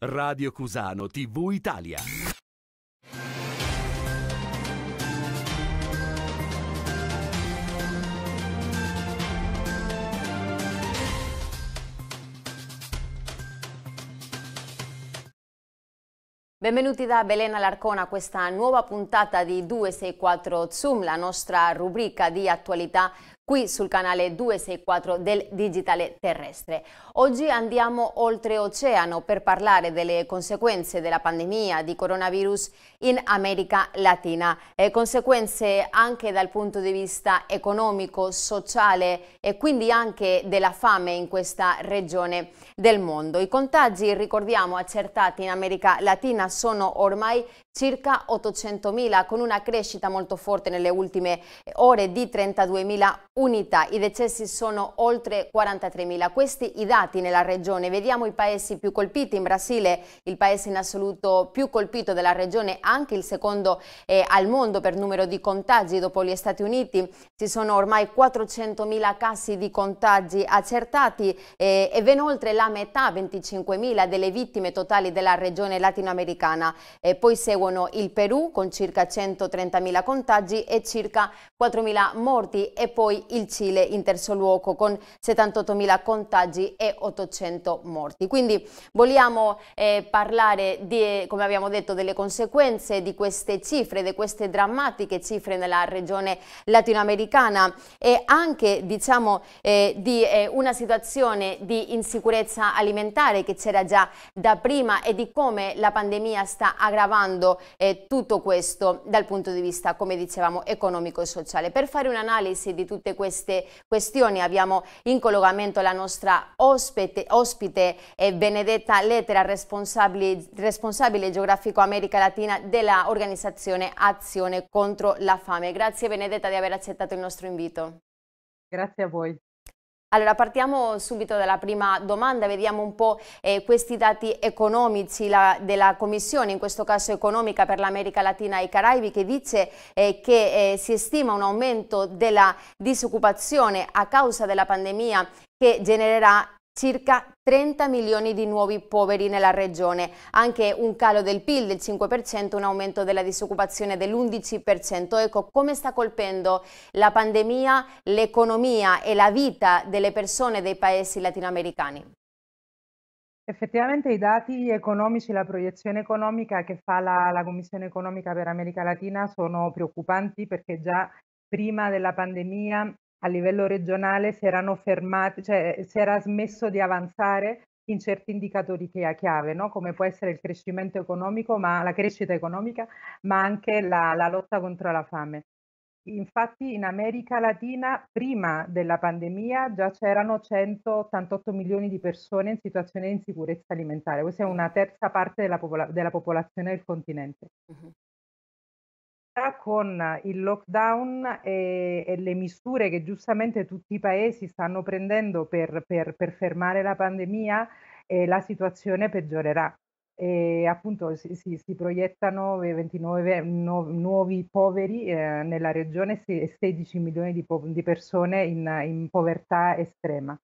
Radio Cusano TV Italia. Benvenuti da Belena Larcona a questa nuova puntata di 264 Zoom, la nostra rubrica di attualità qui sul canale 264 del Digitale Terrestre. Oggi andiamo oltre oceano per parlare delle conseguenze della pandemia di coronavirus in America Latina, eh, conseguenze anche dal punto di vista economico, sociale e quindi anche della fame in questa regione del mondo. I contagi, ricordiamo, accertati in America Latina sono ormai circa 800.000 con una crescita molto forte nelle ultime eh, ore di 32.000 unità. I decessi sono oltre 43.000. Questi i dati nella regione. Vediamo i paesi più colpiti. In Brasile il paese in assoluto più colpito della regione, anche il secondo eh, al mondo per numero di contagi dopo gli Stati Uniti. Ci sono ormai 400.000 casi di contagi accertati eh, e ben oltre la metà, 25.000 delle vittime totali della regione latinoamericana. Eh, poi segue seguono il Perù con circa 130.000 contagi e circa 4.000 morti e poi il Cile in terzo luogo con 78.000 contagi e 800 morti. Quindi vogliamo eh, parlare, di, come abbiamo detto, delle conseguenze di queste cifre, di queste drammatiche cifre nella regione latinoamericana e anche diciamo, eh, di eh, una situazione di insicurezza alimentare che c'era già da prima e di come la pandemia sta aggravando eh, tutto questo dal punto di vista, come dicevamo, economico e sociale. Per fare un'analisi di tutte queste questioni abbiamo in collegamento la nostra ospite, ospite eh, Benedetta Lettera, responsabile, responsabile geografico America Latina dell'organizzazione Azione contro la fame. Grazie Benedetta di aver accettato il nostro invito. Grazie a voi. Allora partiamo subito dalla prima domanda, vediamo un po' eh, questi dati economici la, della Commissione, in questo caso economica per l'America Latina e i Caraibi, che dice eh, che eh, si stima un aumento della disoccupazione a causa della pandemia che genererà circa 30 milioni di nuovi poveri nella regione, anche un calo del PIL del 5%, un aumento della disoccupazione dell'11%. Ecco come sta colpendo la pandemia l'economia e la vita delle persone dei paesi latinoamericani. Effettivamente i dati economici, la proiezione economica che fa la, la Commissione economica per America Latina sono preoccupanti perché già prima della pandemia a livello regionale si erano fermati, cioè eh, si era smesso di avanzare in certi indicatori che è eh, a chiave, no? come può essere il crescimento economico, ma la crescita economica, ma anche la, la lotta contro la fame. Infatti in America Latina prima della pandemia già c'erano 188 milioni di persone in situazione di insicurezza alimentare, questa è una terza parte della, popola- della popolazione del continente con il lockdown e, e, le misure che giustamente tutti i paesi stanno prendendo per, per, per fermare la pandemia, eh, la situazione peggiorerà. E appunto si, si, si proiettano 29 no, nuovi poveri eh, nella regione e 16 milioni di, po- di persone in, in povertà estrema.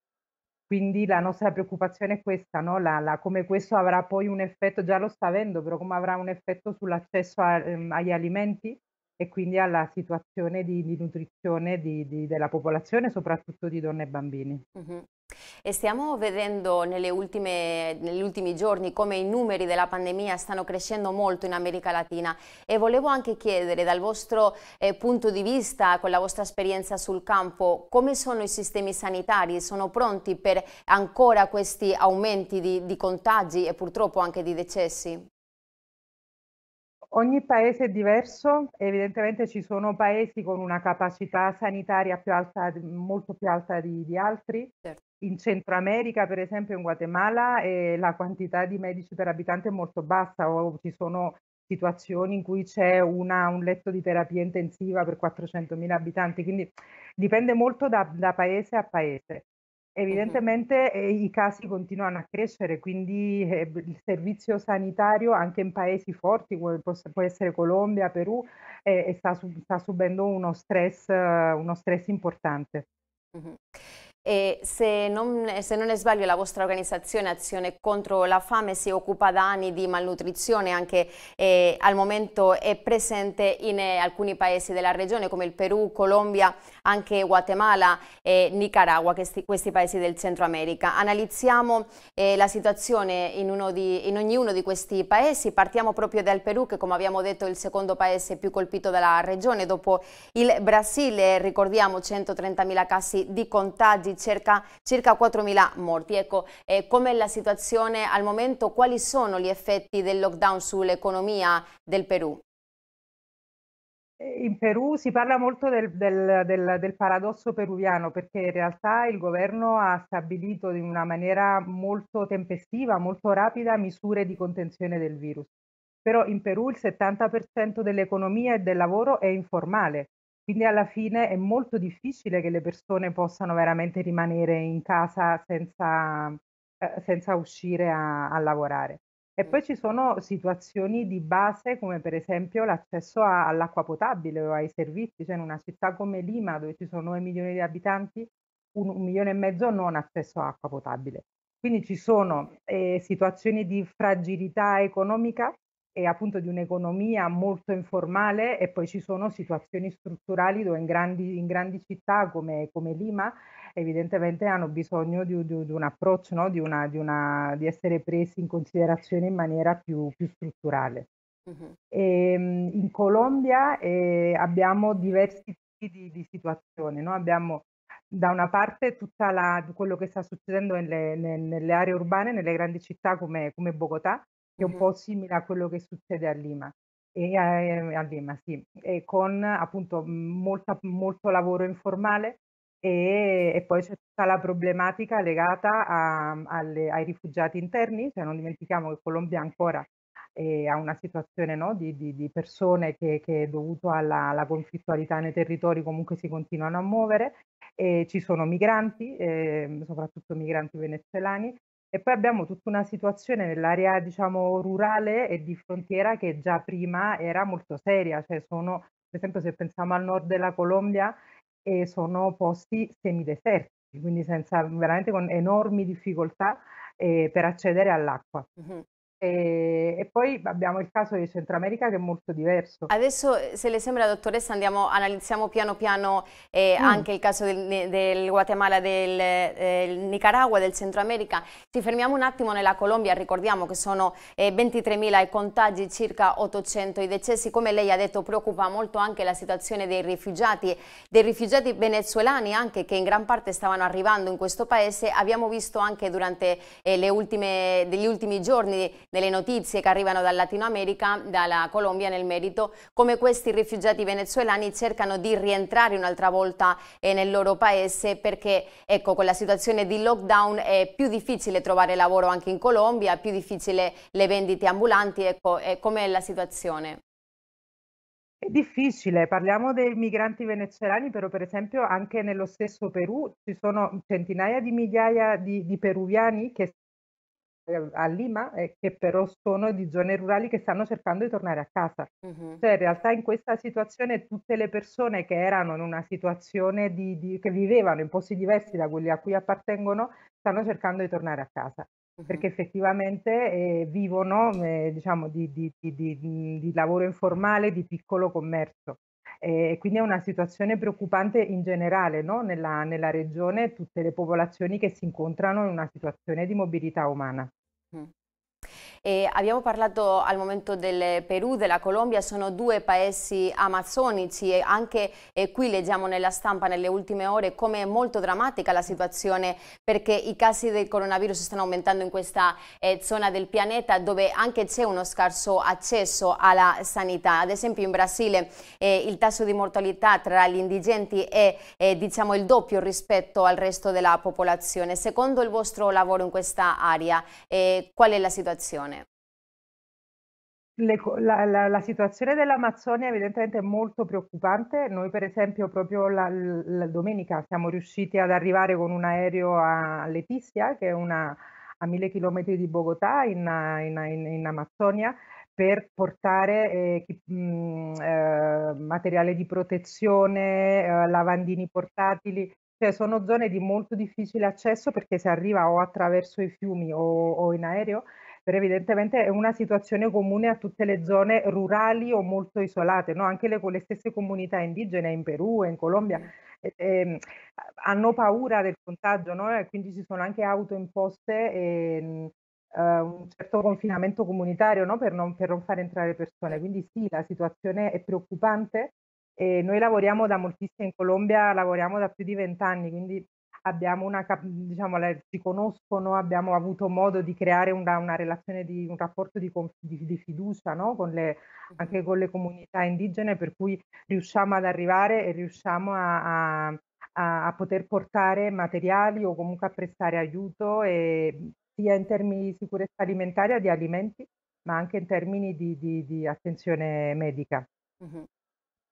Quindi la nostra preoccupazione è questa, no? la, la, come questo avrà poi un effetto, già lo sta avendo, però come avrà un effetto sull'accesso a, ehm, agli alimenti e quindi alla situazione di, di nutrizione di, di, della popolazione, soprattutto di donne e bambini. Uh-huh. E stiamo vedendo ultime, negli ultimi giorni come i numeri della pandemia stanno crescendo molto in America Latina e volevo anche chiedere dal vostro eh, punto di vista, con la vostra esperienza sul campo, come sono i sistemi sanitari? Sono pronti per ancora questi aumenti di, di contagi e purtroppo anche di decessi? Ogni paese è diverso, evidentemente ci sono paesi con una capacità sanitaria più alta, molto più alta di, di altri. Certo. In Centro America, per esempio, in Guatemala, eh, la quantità di medici per abitante è molto bassa o ci sono situazioni in cui c'è una, un letto di terapia intensiva per 400.000 abitanti, quindi dipende molto da, da paese a paese. Evidentemente eh, i casi continuano a crescere, quindi eh, il servizio sanitario anche in paesi forti, come può, essere Colombia, Perù, eh, sta, sta, subendo uno stress, uno stress importante. Mm-hmm e se non, se non sbaglio la vostra organizzazione Azione contro la fame si occupa da anni di malnutrizione anche eh, al momento è presente in eh, alcuni paesi della regione come il Perù, Colombia, anche Guatemala e Nicaragua, questi, questi paesi del Centro America. Analizziamo eh, la situazione in, di, in ognuno di questi paesi, partiamo proprio dal Perù che come abbiamo detto è il secondo paese più colpito dalla regione dopo il Brasile, ricordiamo 130.000 casi di contagi, circa, circa 4.000 morti. Ecco, eh, com'è la situazione al momento? Quali sono gli effetti del lockdown sull'economia del Perù? In Perù si parla molto del, del, del, del, paradosso peruviano perché in realtà il governo ha stabilito in una maniera molto tempestiva, molto rapida, misure di contenzione del virus. Però in Perù il 70% dell'economia e del lavoro è informale, quindi alla fine è molto difficile che le persone possano veramente rimanere in casa senza, eh, senza uscire a, a, lavorare. E mm. poi ci sono situazioni di base come per esempio l'accesso a, all'acqua potabile o ai servizi, cioè in una città come Lima dove ci sono 9 milioni di abitanti, un, un milione e mezzo non ha accesso a acqua potabile. Quindi ci sono eh, situazioni di fragilità economica e appunto di un'economia molto informale e poi ci sono situazioni strutturali dove in grandi, in grandi città come, come, Lima evidentemente hanno bisogno di, di, di un approccio, no? di, una, una, di, essere presi in considerazione in maniera più, più strutturale. Uh-huh. E, ehm, in Colombia eh, abbiamo diversi tipi di, situazioni, no? abbiamo da una parte tutto quello che sta succedendo nelle, nelle, aree urbane, nelle grandi città come, come Bogotà, che è un po' simile a quello che succede a Lima. E a, ehm, a Lima, sì, e con appunto molta, molto lavoro informale e, e, poi c'è tutta la problematica legata a, alle, ai rifugiati interni, cioè non dimentichiamo che Colombia ancora ha una situazione no, di, di, di, persone che, che è dovuto alla, alla, conflittualità nei territori comunque si continuano a muovere, e ci sono migranti, eh, soprattutto migranti venezuelani, e poi abbiamo tutta una situazione nell'area, diciamo, rurale e di frontiera che già prima era molto seria, cioè sono, per esempio, se pensiamo al nord della Colombia, eh, sono posti semideserti, quindi senza, veramente con enormi difficoltà eh, per accedere all'acqua. Mm-hmm. E, e, poi abbiamo il caso di Centro America che è molto diverso. Adesso, eh, se le sembra, dottoressa, andiamo, analizziamo piano piano eh, mm. anche il caso del, del Guatemala, del, eh, del, Nicaragua, del Centro America. Ci fermiamo un attimo nella Colombia, ricordiamo che sono eh, 23.000 i contagi, circa 800 i decessi. Come lei ha detto, preoccupa molto anche la situazione dei rifugiati, dei rifugiati venezuelani anche che in gran parte stavano arrivando in questo paese. Abbiamo visto anche durante eh, ultime, degli ultimi giorni delle notizie che arrivano dal Latino America, dalla Colombia nel merito, come questi rifugiati venezuelani cercano di rientrare un'altra volta eh, nel loro paese perché ecco, con la situazione di lockdown è più difficile trovare lavoro anche in Colombia, più difficile le vendite ambulanti, ecco, eh, com'è la situazione? È difficile, parliamo dei migranti venezuelani, però per esempio anche nello stesso Perù ci sono centinaia di migliaia di, di peruviani che Ehm, a Lima eh, che però sono di zone rurali che stanno cercando di tornare a casa. Uh-huh. Cioè in realtà in questa situazione tutte le persone che erano in una situazione di, di, che vivevano in posti diversi da quelli a cui appartengono stanno cercando di tornare a casa perché effettivamente eh, vivono eh, diciamo di, di, di lavoro informale, di piccolo commercio. Eh, e quindi è una situazione preoccupante in generale no? nella, nella regione, tutte le popolazioni che si incontrano in una situazione di mobilità umana. E abbiamo parlato al momento del Perù, della Colombia, sono due paesi amazzonici e anche eh, qui leggiamo nella stampa nelle ultime ore come è molto drammatica la situazione perché i casi del coronavirus stanno aumentando in questa eh, zona del pianeta dove anche c'è uno scarso accesso alla sanità. Ad esempio in Brasile eh, il tasso di mortalità tra gli indigenti è diciamo il doppio rispetto al resto della popolazione. Secondo il vostro lavoro in questa area eh, qual è la situazione? le, la, la, la, situazione dell'Amazzonia evidentemente è molto preoccupante. Noi, per esempio, proprio la, la, domenica siamo riusciti ad arrivare con un aereo a Letizia, che è una, a mille chilometri di Bogotà, in, in, in, in Amazzonia, per portare eh, mh, mm, eh, materiale di protezione, eh, lavandini portatili. Cioè, sono zone di molto difficile accesso perché si arriva o attraverso i fiumi o, o in aereo però evidentemente è una situazione comune a tutte le zone rurali o molto isolate, no? anche le, le stesse comunità indigene in Perù e in Colombia. Eh, eh, hanno paura del contagio no? e quindi ci sono anche autoimposte e, ehm, Uh, eh, un certo confinamento comunitario no? per, non, per, non, far entrare persone. Quindi sì, la situazione è preoccupante e noi lavoriamo da moltissimo in Colombia, lavoriamo da più di vent'anni, quindi abbiamo una, diciamo, le, si conoscono, abbiamo avuto modo di creare una, una relazione di un rapporto di, di, di fiducia no? con le, anche con le comunità indigene, per cui riusciamo ad arrivare e riusciamo a, a, a poter portare materiali o comunque a prestare aiuto, e, sia in termini di sicurezza alimentare di alimenti, ma anche in termini di, di attenzione medica. Mm-hmm.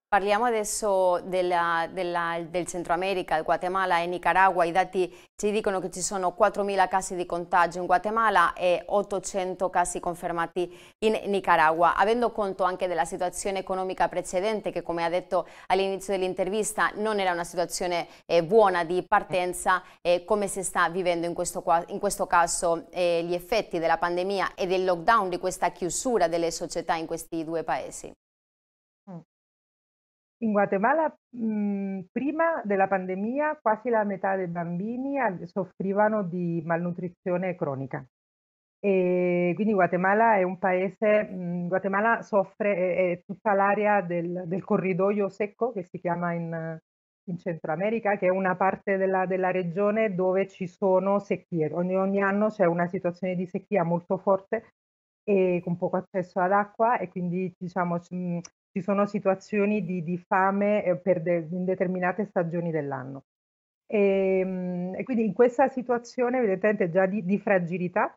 Parliamo adesso della, della, del Centro America, Guatemala e Nicaragua. I dati ci dicono che ci sono 4.000 casi di contagio in Guatemala e 800 casi confermati in Nicaragua. Avendo conto anche della situazione economica precedente, che come ha detto all'inizio dell'intervista non era una situazione eh, buona di partenza, eh, come si sta vivendo in questo, in questo caso eh, gli effetti della pandemia e del lockdown, di questa chiusura delle società in questi due paesi? In Guatemala, mhmm, prima della pandemia, quasi la metà dei bambini soffrivano di malnutrizione cronica. E quindi Guatemala è un paese, mhmm, Guatemala soffre è tutta l'area del, del, corridoio secco che si chiama in, in Centro America, che è una parte della, della regione dove ci sono secchie. Ogni, ogni anno c'è una situazione di secchia molto forte e con poco accesso ad acqua e quindi diciamo mhmm, ci sono situazioni di, di fame eh, per de, in determinate stagioni dell'anno. E, ehm, e, quindi in questa situazione evidentemente già di, di fragilità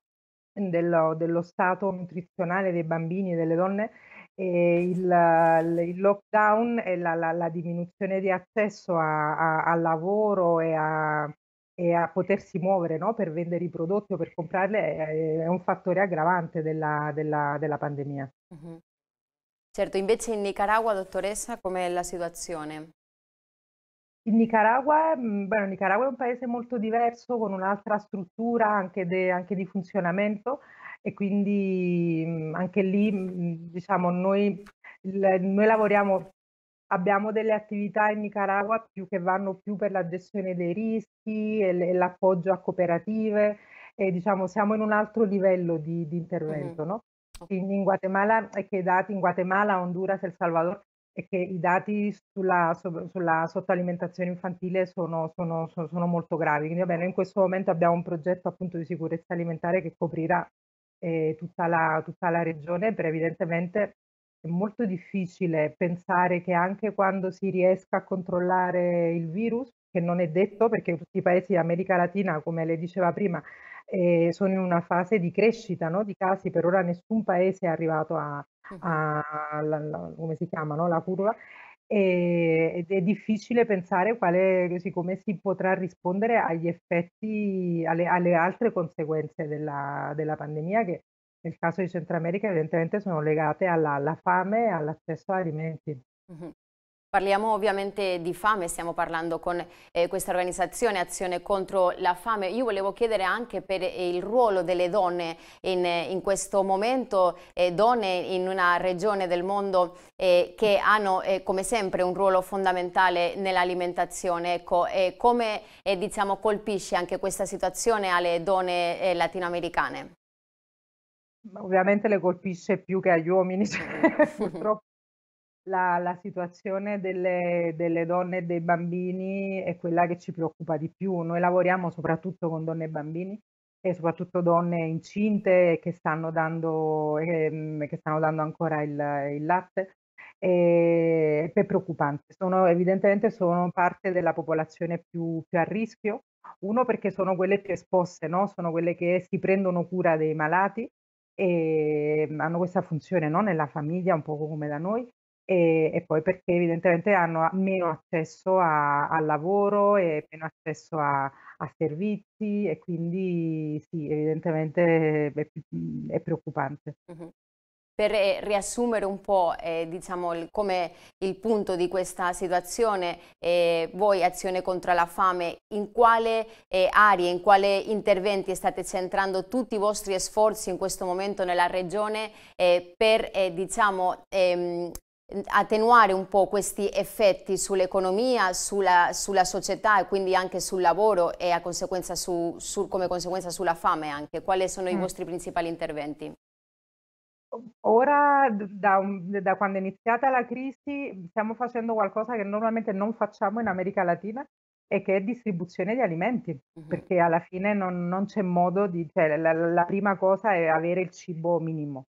dello, dello, stato nutrizionale dei bambini e delle donne, e il, il, lockdown e la, la, la, diminuzione di accesso al lavoro e a, e a potersi muovere no? per vendere i prodotti o per comprarli è, eh, è un fattore aggravante della, della, della pandemia. Uh-huh. Certo, invece in Nicaragua, dottoressa, com'è la situazione? In Nicaragua, mm, bueno, Nicaragua è un paese molto diverso, con un'altra struttura anche, de, anche di funzionamento e quindi mm, anche lì, mm, diciamo, noi, noi lavoriamo Abbiamo delle attività in Nicaragua più che vanno più per la gestione dei rischi e l'appoggio a cooperative e diciamo siamo in un altro livello di, di intervento, mm. no? Certo. in Guatemala e che i dati in Guatemala, Honduras e El Salvador e che i dati sulla, sulla sottoalimentazione infantile sono, sono, sono, molto gravi. Quindi vabbè, noi in questo momento abbiamo un progetto appunto di sicurezza alimentare che coprirà eh, tutta, la, tutta la regione, però evidentemente è molto difficile pensare che anche quando si riesca a controllare il virus, che non è detto perché tutti i paesi d'America Latina, come le diceva prima, eh, sono in una fase di crescita no? di casi, per ora nessun paese è arrivato a, a la, la, come si chiama, no? la curva, ed è difficile pensare quale, come si potrà rispondere agli effetti, alle, alle altre conseguenze della, della, pandemia che nel caso di Centro America evidentemente sono legate alla, alla fame e all'accesso a alimenti. Mm-hmm. Parliamo ovviamente di fame, stiamo parlando con eh, questa organizzazione Azione contro la fame. Io volevo chiedere anche per eh, il ruolo delle donne in, eh, in questo momento, eh, donne in una regione del mondo eh, che hanno eh, come sempre un ruolo fondamentale nell'alimentazione. Ecco, come diciamo, colpisce anche questa situazione alle donne latinoamericane? Ovviamente le colpisce più che agli uomini, cioè, purtroppo la, la situazione delle, delle, donne e dei bambini è quella che ci preoccupa di più. Noi lavoriamo soprattutto con donne e bambini e soprattutto donne incinte che stanno dando, ehm, che stanno dando ancora il, il latte. è eh, preoccupante, sono, evidentemente sono parte della popolazione più, più a rischio, uno perché sono quelle più esposte, no? sono quelle che si prendono cura dei malati e mm, hanno questa funzione no? nella famiglia, un po' come da noi, e, e poi perché evidentemente hanno meno accesso al lavoro e meno accesso a, a, servizi e quindi sì, evidentemente è, mm, è preoccupante. Mm -hmm per eh, riassumere un po' eh, diciamo, il, come il punto di questa situazione, eh, voi Azione contro la fame, in quale eh, aree, in quale interventi state centrando tutti i vostri sforzi in questo momento nella regione eh, per eh, diciamo, ehm, Ehm, attenuare un po' questi effetti sull'economia, sulla, sulla, società e quindi anche sul lavoro e conseguenza su, su, come conseguenza sulla fame anche? Quali sono mm. i vostri principali interventi? Ora, da, da, quando è iniziata la crisi, stiamo facendo qualcosa che normalmente non facciamo in America Latina e che è distribuzione di alimenti, mm -hmm. perché alla fine non, non c'è modo di... Cioè, la, la prima cosa è avere il cibo minimo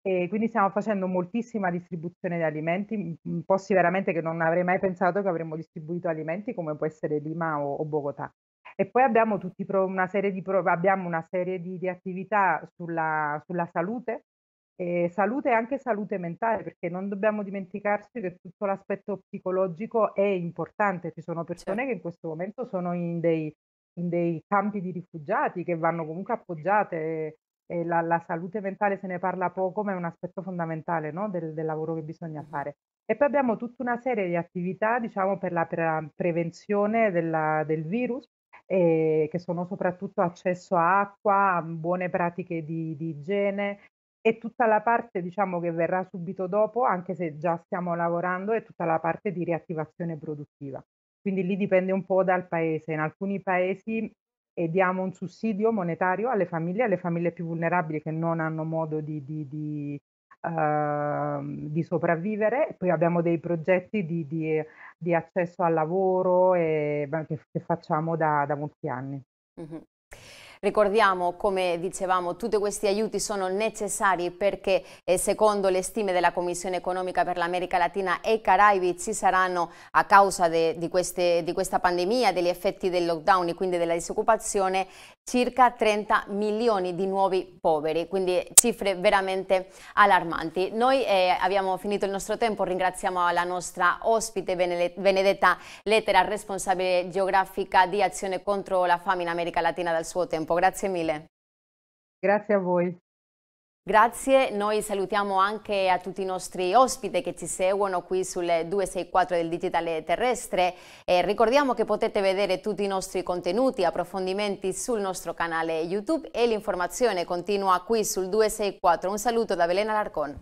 e quindi stiamo facendo moltissima distribuzione di alimenti, posti veramente che non avrei mai pensato che avremmo distribuito alimenti come può essere Lima o, o Bogotà. E poi abbiamo, pro, una, serie di pro, abbiamo una serie di, di attività sulla, sulla salute, eh, salute e anche salute mentale, perché non dobbiamo dimenticarci che tutto l'aspetto psicologico è importante. Ci sono persone certo. che in questo momento sono in dei, in dei campi di rifugiati che vanno comunque appoggiate eh, la, la, salute mentale se ne parla poco, ma è un aspetto fondamentale no? del, del, lavoro che bisogna fare. E poi abbiamo tutta una serie di attività, diciamo, per la, per prevenzione della, del virus, eh, che sono soprattutto accesso a acqua, buone pratiche di, di igiene, e tutta la parte diciamo che verrà subito dopo, anche se già stiamo lavorando, è tutta la parte di riattivazione produttiva. Quindi lì dipende un po' dal paese. In alcuni paesi e diamo un sussidio monetario alle famiglie, alle famiglie più vulnerabili che non hanno modo di, di, di, uh, di sopravvivere. Poi abbiamo dei progetti di, accesso al lavoro e, che, che, facciamo da, da molti anni. Mm-hmm. Ricordiamo, come dicevamo, tutti questi aiuti sono necessari perché eh, secondo le stime della Commissione economica per l'America Latina e i Caraibi ci saranno a causa de, di, queste, di questa pandemia, degli effetti del lockdown e quindi della disoccupazione, circa 30 milioni di nuovi poveri, quindi cifre veramente allarmanti. Noi eh, abbiamo finito il nostro tempo, ringraziamo la nostra ospite Benedetta Lettera, responsabile geografica di Azione contro la fame in America Latina dal suo tempo tempo, grazie mille. Grazie a voi. Grazie, noi salutiamo anche a tutti i nostri ospiti che ci seguono qui sul 264 del Digitale Terrestre e ricordiamo che potete vedere tutti i nostri contenuti, approfondimenti sul nostro canale YouTube e l'informazione continua qui sul 264. Un saluto da Belena Larcon.